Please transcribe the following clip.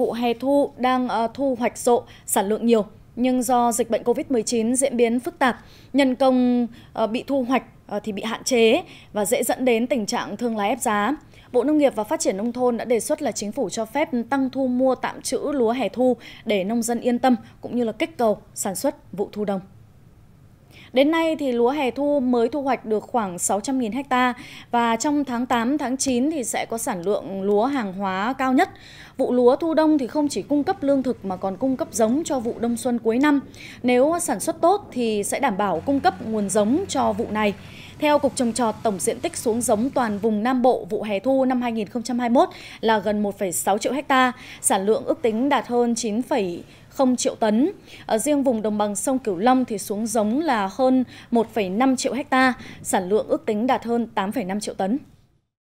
vụ hè thu đang ờ, thu hoạch rộ, sản lượng nhiều. Nhưng do dịch bệnh COVID-19 diễn biến phức tạp, nhân công ờ, bị thu hoạch ờ, thì bị hạn chế và dễ dẫn đến tình trạng thương lái ép giá. Bộ Nông nghiệp và Phát triển Nông thôn đã đề xuất là chính phủ cho phép tăng thu mua tạm trữ lúa hè thu để nông dân yên tâm cũng như là kích cầu sản xuất vụ thu đông. Đến nay thì lúa hè thu mới thu hoạch được khoảng 600.000 ha và trong tháng 8 tháng 9 thì sẽ có sản lượng lúa hàng hóa cao nhất. Vụ lúa thu đông thì không chỉ cung cấp lương thực mà còn cung cấp giống cho vụ đông xuân cuối năm. Nếu sản xuất tốt thì sẽ đảm bảo cung cấp nguồn giống cho vụ này. Theo Cục Trồng Trọt, tổng diện tích xuống giống toàn vùng Nam Bộ vụ hè thu năm 2021 là gần 1,6 triệu ha, sản lượng ước tính đạt hơn 9, 0 triệu tấn. Ở riêng vùng đồng bằng sông Cửu Long thì xuống giống là hơn 1,5 triệu hecta, sản lượng ước tính đạt hơn 8,5 triệu tấn.